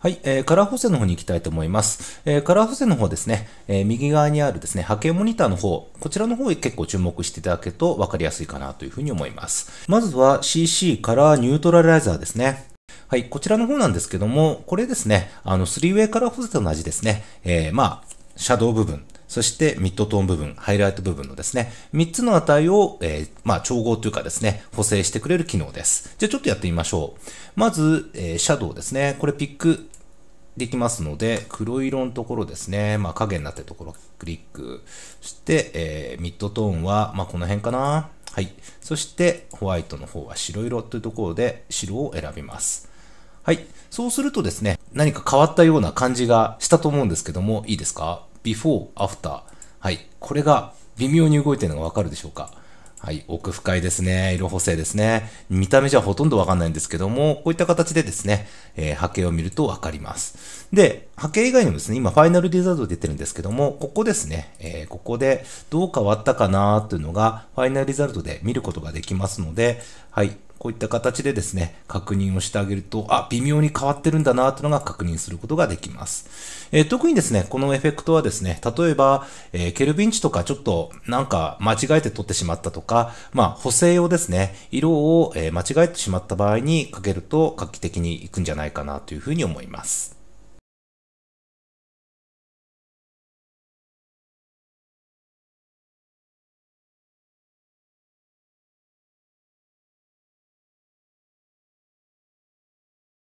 はい、えー、カラー補正の方に行きたいと思います。えー、カラー補正の方ですね、えー、右側にあるですね、波形モニターの方、こちらの方へ結構注目していただけると分かりやすいかなというふうに思います。まずは CC カラーニュートラライザーですね。はい、こちらの方なんですけども、これですね、あの、スリーウェイカラー補正と同じですね、えー、まあ、シャドウ部分、そしてミッドトーン部分、ハイライト部分のですね、3つの値を、えー、まあ、調合というかですね、補正してくれる機能です。じゃあちょっとやってみましょう。まず、えー、シャドウですね。これピックできますので、黒色のところですね。まあ、影になってるところクリックして、えー、ミッドトーンは、まあ、この辺かな。はい。そして、ホワイトの方は白色というところで、白を選びます。はい。そうするとですね、何か変わったような感じがしたと思うんですけども、いいですか before, after。はい。これが微妙に動いてるのがわかるでしょうかはい。奥深いですね。色補正ですね。見た目じゃほとんどわかんないんですけども、こういった形でですね、えー、波形を見るとわかります。で、波形以外にもですね、今ファイナルリザート出てるんですけども、ここですね、えー、ここでどう変わったかなというのが、ファイナルリザルトで見ることができますので、はい。こういった形でですね、確認をしてあげると、あ、微妙に変わってるんだなというのが確認することができます。えー、特にですね、このエフェクトはですね、例えば、えー、ケルビン値とかちょっとなんか間違えて撮ってしまったとか、まあ補正をですね、色を、え間違えてしまった場合にかけると画期的にいくんじゃないかなというふうに思います。